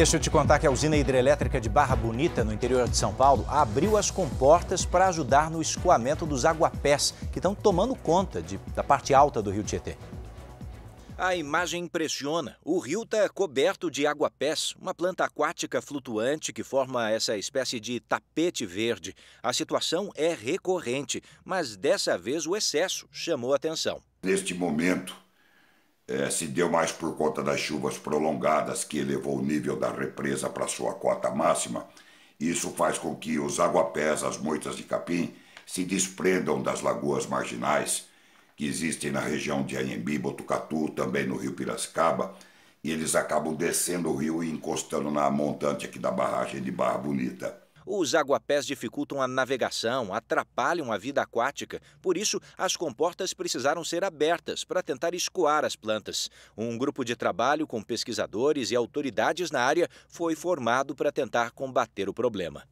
Deixa eu te contar que a usina hidrelétrica de Barra Bonita, no interior de São Paulo, abriu as comportas para ajudar no escoamento dos aguapés, que estão tomando conta de, da parte alta do rio Tietê. A imagem impressiona. O rio está coberto de aguapés, uma planta aquática flutuante que forma essa espécie de tapete verde. A situação é recorrente, mas dessa vez o excesso chamou atenção. Neste momento, é, se deu mais por conta das chuvas prolongadas que elevou o nível da represa para sua cota máxima. Isso faz com que os aguapés, as moitas de capim, se desprendam das lagoas marginais que existem na região de Anhembi, Botucatu, também no rio Piracicaba, e eles acabam descendo o rio e encostando na montante aqui da barragem de Barra Bonita. Os aguapés dificultam a navegação, atrapalham a vida aquática, por isso as comportas precisaram ser abertas para tentar escoar as plantas. Um grupo de trabalho com pesquisadores e autoridades na área foi formado para tentar combater o problema.